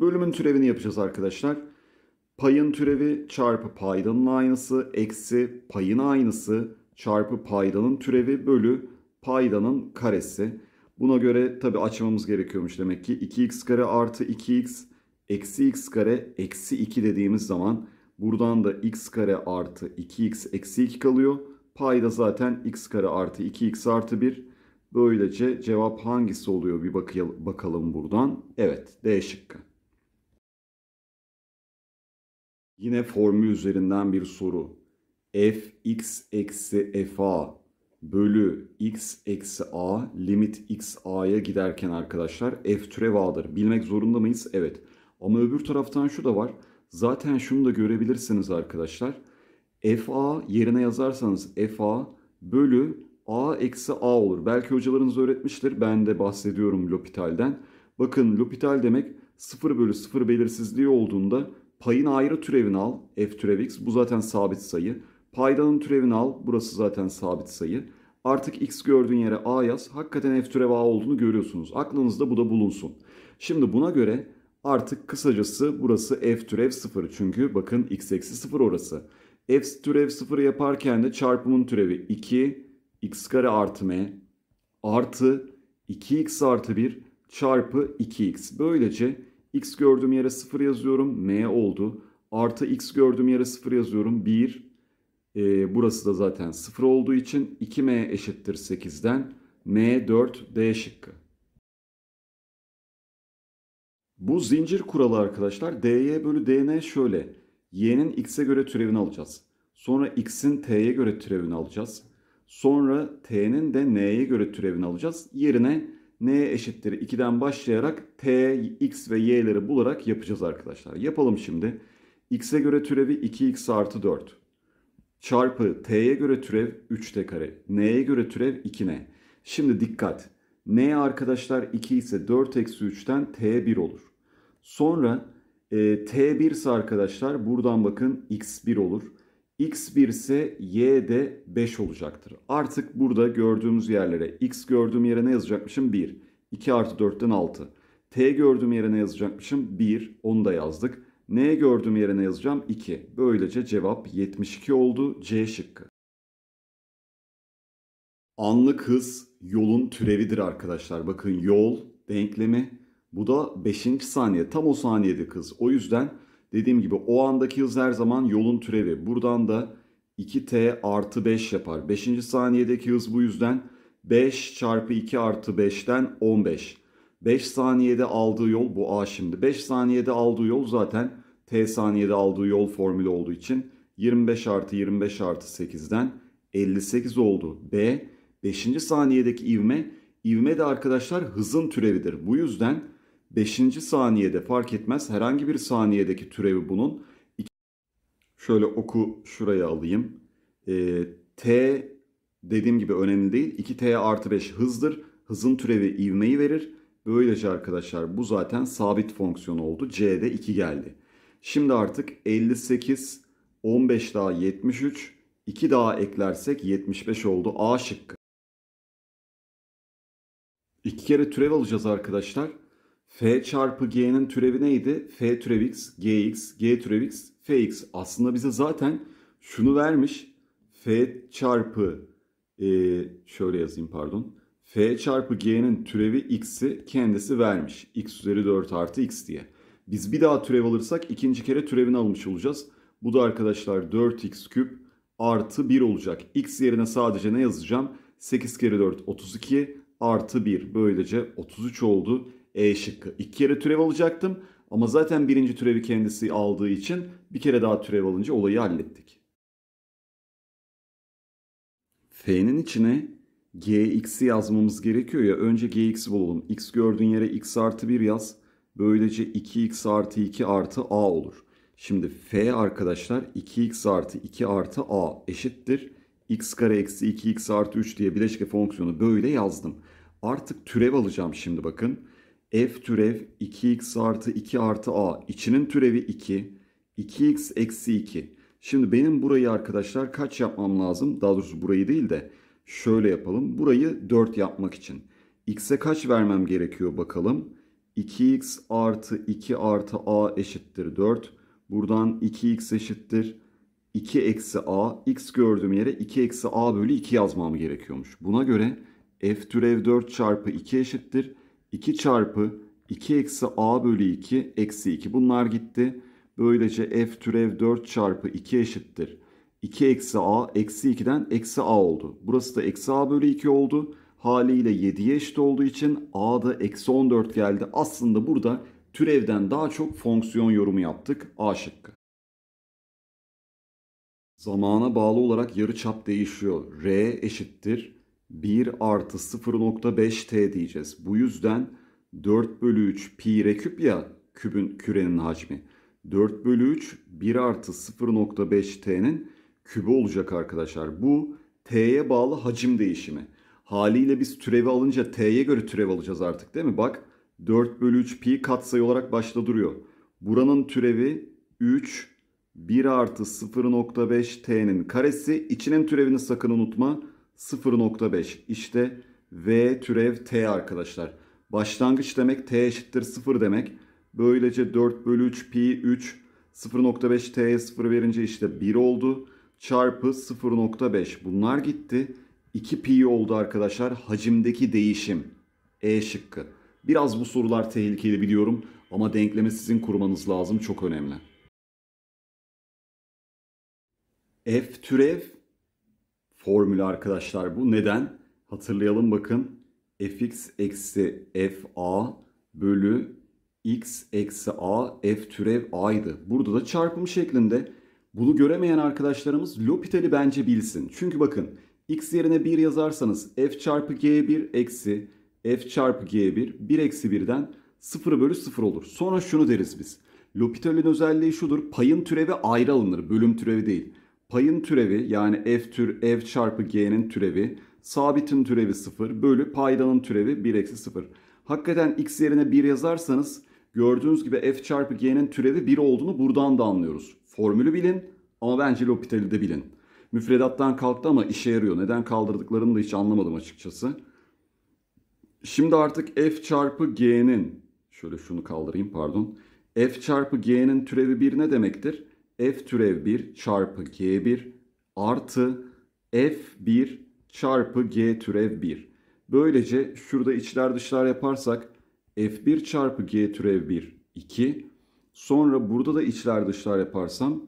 Bölümün türevini yapacağız arkadaşlar. Payın türevi çarpı paydanın aynısı eksi payın aynısı çarpı paydanın türevi bölü paydanın karesi. Buna göre tabi açmamız gerekiyormuş demek ki 2x kare artı 2x eksi x kare eksi 2 dediğimiz zaman buradan da x kare artı 2x eksi 2 kalıyor. Payda zaten x kare artı 2x artı 1. Böylece cevap hangisi oluyor bir bakalım buradan. Evet D şıkkı. Yine formül üzerinden bir soru. f x eksi f a bölü x eksi a limit x a'ya giderken arkadaşlar f türev a'dır. Bilmek zorunda mıyız? Evet. Ama öbür taraftan şu da var. Zaten şunu da görebilirsiniz arkadaşlar. f a yerine yazarsanız f a bölü a eksi a olur. Belki hocalarınız öğretmiştir. Ben de bahsediyorum L'Hopital'den. Bakın L'Hopital demek 0 bölü 0 belirsizliği olduğunda Payın ayrı türevini al. F türev x. Bu zaten sabit sayı. Paydanın türevini al. Burası zaten sabit sayı. Artık x gördüğün yere a yaz. Hakikaten f türev a olduğunu görüyorsunuz. Aklınızda bu da bulunsun. Şimdi buna göre artık kısacası burası f türev 0. Çünkü bakın x eksi 0 orası. f türev 0 yaparken de çarpımın türevi 2 x kare artı m artı 2x artı 1 çarpı 2x. Böylece x gördüğüm yere 0 yazıyorum. m oldu. Artı x gördüğüm yere 0 yazıyorum. 1. E, ee, burası da zaten 0 olduğu için 2m eşittir 8'den. m 4 d şıkkı. Bu zincir kuralı arkadaşlar dy bölü dn şöyle. y'nin x'e göre türevini alacağız. Sonra x'in t'ye göre türevini alacağız. Sonra t'nin de n'ye göre türevini alacağız. Yerine n eşittir 2'den başlayarak t, x ve y'leri bularak yapacağız arkadaşlar. Yapalım şimdi. x'e göre türevi 2x artı 4 çarpı t'ye göre türev 3t kare. n'ye göre türev 2n. Şimdi dikkat. n arkadaşlar 2 ise 4 eksi 3'ten t 1 olur. Sonra e, t1 ise arkadaşlar buradan bakın x1 olur x1 ise y de 5 olacaktır. Artık burada gördüğümüz yerlere x gördüğüm yere ne yazacakmışım? 1. 2 artı 4'ten 6. T gördüğüm yere ne yazacakmışım? 1. Onu da yazdık. N gördüğüm yere ne yazacağım? 2. Böylece cevap 72 oldu. C şıkkı. Anlık hız yolun türevidir arkadaşlar. Bakın yol denklemi. Bu da 5. saniye. Tam o saniyede kız. O yüzden Dediğim gibi o andaki hız her zaman yolun türevi. Buradan da 2t artı 5 yapar. 5. saniyedeki hız bu yüzden 5 çarpı 2 artı 5'ten 15. 5 saniyede aldığı yol bu a şimdi. 5 saniyede aldığı yol zaten t saniyede aldığı yol formülü olduğu için 25 artı 25 artı 8'den 58 oldu. B 5. saniyedeki ivme ivme de arkadaşlar hızın türevidir. Bu yüzden 5. saniyede fark etmez herhangi bir saniyedeki türevi bunun. Şöyle oku şuraya alayım. E, t dediğim gibi önemli değil. 2t artı 5 hızdır. Hızın türevi ivmeyi verir. Böylece arkadaşlar bu zaten sabit fonksiyon oldu. c'de 2 geldi. Şimdi artık 58, 15 daha 73, 2 daha eklersek 75 oldu. A şıkkı. İki kere türev alacağız arkadaşlar. F çarpı G'nin türevi neydi? F türev X, Gx, G türev X, Fx. Aslında bize zaten şunu vermiş. F çarpı, e, şöyle yazayım pardon. F çarpı G'nin türevi X'i kendisi vermiş. X üzeri 4 artı X diye. Biz bir daha türev alırsak ikinci kere türevini almış olacağız. Bu da arkadaşlar 4x küp artı 1 olacak. X yerine sadece ne yazacağım? 8 kere 4 32 artı 1. Böylece 33 oldu. E şıkkı. İki kere türev alacaktım. Ama zaten birinci türevi kendisi aldığı için bir kere daha türev alınca olayı hallettik. F'nin içine gx'i yazmamız gerekiyor ya. Önce gx'i bulalım. x gördüğün yere x artı 1 yaz. Böylece 2x artı 2 artı a olur. Şimdi f arkadaşlar 2x artı 2 artı a eşittir. x kare eksi 2x artı 3 diye bileşke fonksiyonu böyle yazdım. Artık türev alacağım şimdi bakın f türev 2x artı 2 artı a. İçinin türevi 2. 2x eksi 2. Şimdi benim burayı arkadaşlar kaç yapmam lazım? Daha doğrusu burayı değil de şöyle yapalım. Burayı 4 yapmak için. x'e kaç vermem gerekiyor bakalım. 2x artı 2 artı a eşittir 4. Buradan 2x eşittir 2 eksi a. x gördüğüm yere 2 eksi a bölü 2 yazmam gerekiyormuş. Buna göre f türev 4 çarpı 2 eşittir 2 çarpı 2 eksi a bölü 2 eksi 2 bunlar gitti. Böylece f türev 4 çarpı 2 eşittir. 2 eksi a eksi 2'den eksi a oldu. Burası da eksi a bölü 2 oldu. Haliyle 7'ye eşit olduğu için a da eksi 14 geldi. Aslında burada türevden daha çok fonksiyon yorumu yaptık. A şıkkı. Zamana bağlı olarak yarıçap değişiyor. R eşittir 1 artı 0.5 t diyeceğiz. Bu yüzden 4 bölü 3 pi reküp ya kübün kürenin hacmi. 4 bölü 3 1 artı 0.5 t'nin kübü olacak arkadaşlar. Bu t'ye bağlı hacim değişimi. Haliyle biz türevi alınca t'ye göre türev alacağız artık değil mi? Bak 4 bölü 3 pi katsayı olarak başta duruyor. Buranın türevi 3 1 artı 0.5 t'nin karesi. İçinin türevini sakın unutma. 0.5. İşte V türev T arkadaşlar. Başlangıç demek T eşittir 0 demek. Böylece 4 bölü 3 pi 3 0.5 T'ye 0 verince işte 1 oldu. Çarpı 0.5 bunlar gitti. 2 pi oldu arkadaşlar. Hacimdeki değişim. E şıkkı. Biraz bu sorular tehlikeli biliyorum ama denklemi sizin kurmanız lazım çok önemli. F türev formülü arkadaşlar bu. Neden? Hatırlayalım bakın. fx eksi fa bölü x eksi a f türev a'ydı. Burada da çarpım şeklinde. Bunu göremeyen arkadaşlarımız L'Hopital'i bence bilsin. Çünkü bakın x yerine 1 yazarsanız f çarpı g1 eksi f çarpı g1 1 eksi 1'den 0 bölü 0 olur. Sonra şunu deriz biz. L'Hopital'in özelliği şudur. Payın türevi ayrı alınır. Bölüm türevi değil payın türevi yani f tür f çarpı g'nin türevi sabitin türevi 0 bölü paydanın türevi 1 eksi 0. Hakikaten x yerine 1 yazarsanız gördüğünüz gibi f çarpı g'nin türevi 1 olduğunu buradan da anlıyoruz. Formülü bilin ama bence L'Hopital'i de bilin. Müfredattan kalktı ama işe yarıyor. Neden kaldırdıklarını da hiç anlamadım açıkçası. Şimdi artık f çarpı g'nin şöyle şunu kaldırayım pardon. f çarpı g'nin türevi 1 ne demektir? f türev 1 çarpı g1 artı f1 çarpı g türev 1. Böylece şurada içler dışlar yaparsak f1 çarpı g türev 1 2. Sonra burada da içler dışlar yaparsam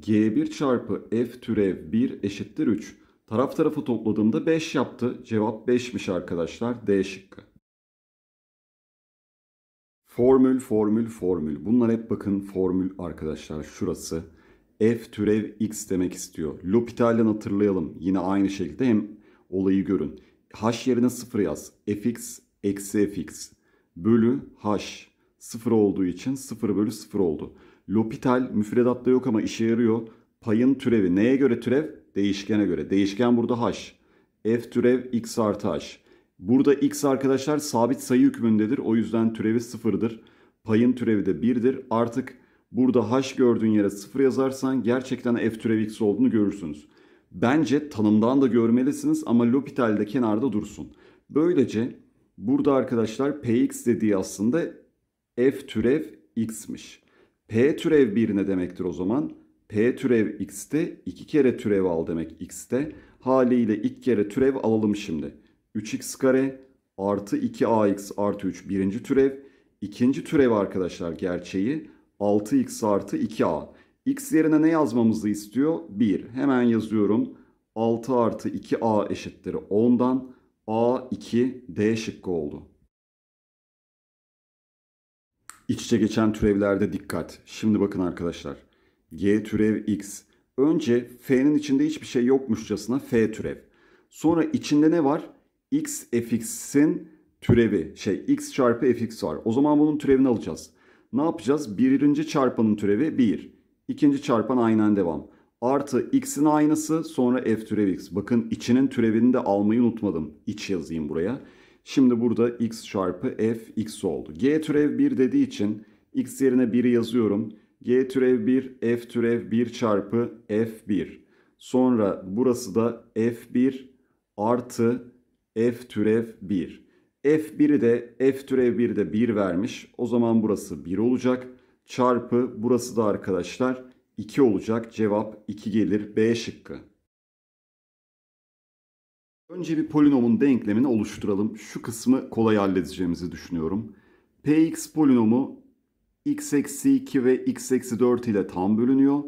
g1 çarpı f türev 1 eşittir 3. Taraf tarafı topladığımda 5 yaptı. Cevap 5'miş arkadaşlar. D şıkkı. Formül, formül, formül. Bunlar hep bakın formül arkadaşlar. Şurası f türev x demek istiyor. L'Hopital'den hatırlayalım. Yine aynı şekilde hem olayı görün. h yerine 0 yaz. fx eksi fx bölü h 0 olduğu için 0 bölü 0 oldu. L'Hopital müfredatta yok ama işe yarıyor. Payın türevi neye göre türev? Değişkene göre. Değişken burada h. f türev x artı h. Burada x arkadaşlar sabit sayı hükmündedir. O yüzden türevi sıfırdır. Payın türevi de birdir. Artık burada h gördüğün yere sıfır yazarsan gerçekten f türevi x olduğunu görürsünüz. Bence tanımdan da görmelisiniz ama L'Hopital de kenarda dursun. Böylece burada arkadaşlar px dediği aslında f türev x'miş. p türev 1 ne demektir o zaman? p türev x'te 2 kere türev al demek x'te. Haliyle 2 kere türev alalım şimdi. 3x kare artı 2ax artı 3 birinci türev. ikinci türev arkadaşlar gerçeği 6x artı 2a. x yerine ne yazmamızı istiyor? 1. Hemen yazıyorum. 6 artı 2a eşittir 10'dan a 2 d şıkkı oldu. İç içe geçen türevlerde dikkat. Şimdi bakın arkadaşlar. G türev x. Önce f'nin içinde hiçbir şey yokmuşçasına f türev. Sonra içinde ne var? x fx'in türevi şey x çarpı fx var. O zaman bunun türevini alacağız. Ne yapacağız? Birinci çarpanın türevi 1. İkinci çarpan aynen devam. Artı x'in aynısı sonra f türevi x. Bakın içinin türevini de almayı unutmadım. İç yazayım buraya. Şimdi burada x çarpı f x oldu. G türev 1 dediği için x yerine 1'i yazıyorum. G türev 1 f türev 1 çarpı f1. Sonra burası da f1 artı f türev 1. f1'i de f türev 1 de 1 vermiş. O zaman burası 1 olacak. Çarpı burası da arkadaşlar 2 olacak. Cevap 2 gelir B şıkkı. Önce bir polinomun denklemini oluşturalım. Şu kısmı kolay halledeceğimizi düşünüyorum. Px polinomu x eksi 2 ve x eksi 4 ile tam bölünüyor.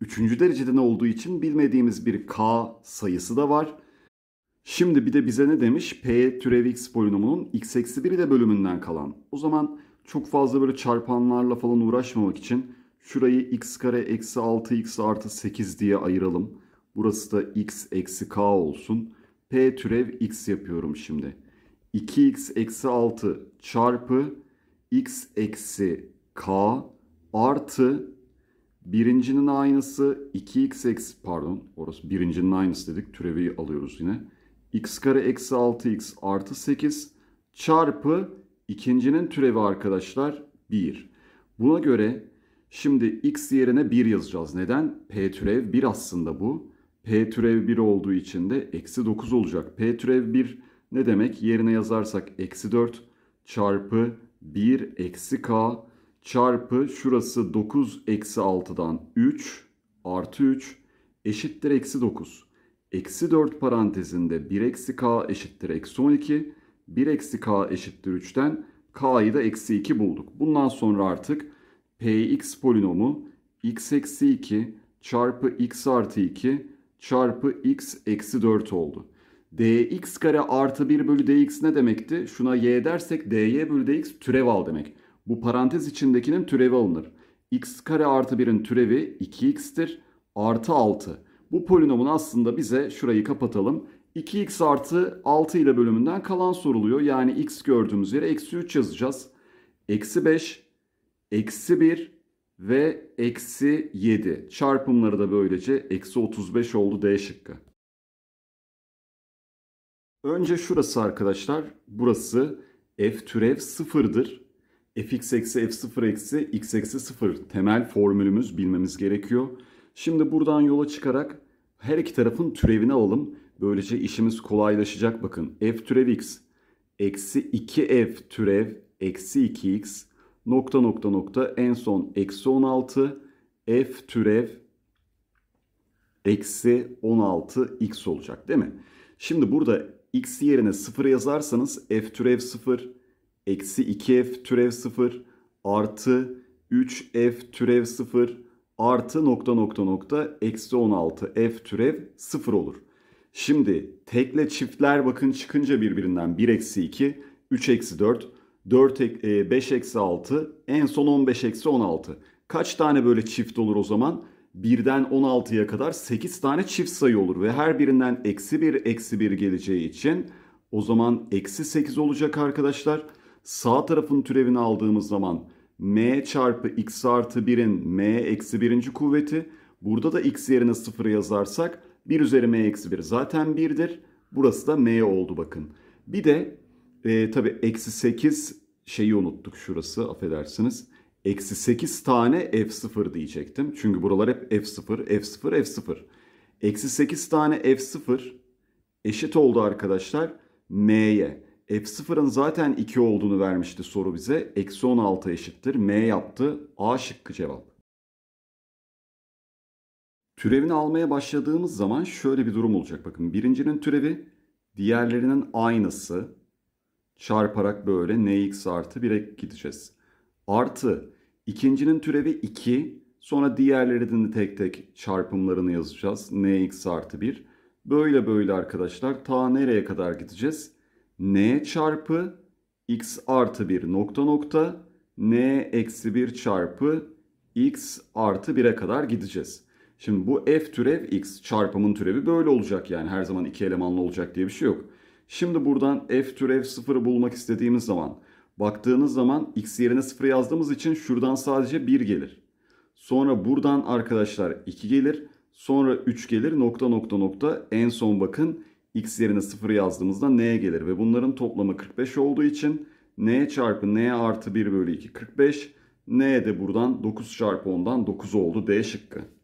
Üçüncü dereceden olduğu için bilmediğimiz bir k sayısı da var. Şimdi bir de bize ne demiş? P türev x polinomunun x eksi 1 ile bölümünden kalan. O zaman çok fazla böyle çarpanlarla falan uğraşmamak için şurayı x kare eksi 6 x artı 8 diye ayıralım. Burası da x eksi k olsun. P türev x yapıyorum şimdi. 2x eksi 6 çarpı x eksi k artı birincinin aynısı 2x eksi pardon orası birincinin aynısı dedik türevi alıyoruz yine x kare eksi 6x artı 8 çarpı ikincinin türevi arkadaşlar 1. Buna göre şimdi x yerine 1 yazacağız. Neden? P türev 1 aslında bu. P türev 1 olduğu için de eksi 9 olacak. P türev 1 ne demek? Yerine yazarsak eksi 4 çarpı 1 eksi k çarpı şurası 9 eksi 6'dan 3 artı 3 eşittir eksi 9 eksi 4 parantezinde 1 eksi k eşittir eksi 12. 1 eksi k eşittir 3'ten k'yı da eksi 2 bulduk. Bundan sonra artık px polinomu x eksi 2 çarpı x artı 2 çarpı x eksi 4 oldu. dx kare artı 1 bölü dx ne demekti? Şuna y dersek dy bölü dx türev al demek. Bu parantez içindekinin türevi alınır. x kare artı 1'in türevi 2x'tir artı 6. Bu polinomun aslında bize şurayı kapatalım. 2x artı 6 ile bölümünden kalan soruluyor. Yani x gördüğümüz yere eksi 3 yazacağız. Eksi 5, eksi 1 ve eksi 7. Çarpımları da böylece eksi 35 oldu D şıkkı. Önce şurası arkadaşlar. Burası f türev 0'dır. fx eksi f0 eksi x eksi 0 temel formülümüz bilmemiz gerekiyor. Şimdi buradan yola çıkarak her iki tarafın türevini alalım. Böylece işimiz kolaylaşacak bakın. F türev x eksi 2f türev eksi 2x nokta nokta nokta en son eksi 16 f türev eksi 16 x olacak değil mi? Şimdi burada x yerine 0 yazarsanız f türev 0 eksi 2f türev 0 artı 3f türev 0 artı nokta nokta nokta eksi 16 f türev 0 olur. Şimdi tekle çiftler bakın çıkınca birbirinden 1 eksi 2, 3 eksi 4, 4 e, 5 eksi 6, en son 15 eksi 16. Kaç tane böyle çift olur o zaman? 1'den 16'ya kadar 8 tane çift sayı olur ve her birinden eksi 1 eksi 1 geleceği için o zaman eksi 8 olacak arkadaşlar. Sağ tarafın türevini aldığımız zaman m çarpı x artı 1'in m eksi birinci kuvveti. Burada da x yerine 0 yazarsak 1 üzeri m eksi 1 zaten 1'dir. Burası da m oldu bakın. Bir de e, tabii eksi 8 şeyi unuttuk şurası affedersiniz. Eksi 8 tane f0 diyecektim. Çünkü buralar hep f0, f0, f0. Eksi 8 tane f0 eşit oldu arkadaşlar m'ye. F0'ın zaten 2 olduğunu vermişti soru bize. Eksi 16 eşittir. M yaptı. A şıkkı cevap. Türevini almaya başladığımız zaman şöyle bir durum olacak. Bakın birincinin türevi diğerlerinin aynısı. Çarparak böyle nx artı 1'e gideceğiz. Artı ikincinin türevi 2. Sonra diğerlerinin tek tek çarpımlarını yazacağız. nx artı 1. Böyle böyle arkadaşlar ta nereye kadar gideceğiz? n çarpı x artı 1 nokta nokta n eksi 1 çarpı x artı 1'e kadar gideceğiz. Şimdi bu f türev x çarpımın türevi böyle olacak yani her zaman iki elemanlı olacak diye bir şey yok. Şimdi buradan f türev 0'ı bulmak istediğimiz zaman baktığınız zaman x yerine 0 yazdığımız için şuradan sadece 1 gelir. Sonra buradan arkadaşlar 2 gelir. Sonra 3 gelir nokta nokta nokta en son bakın x yerine 0 yazdığımızda n'ye gelir ve bunların toplamı 45 olduğu için n çarpı n artı 1 bölü 2 45 n de buradan 9 çarpı 10'dan 9 oldu d şıkkı.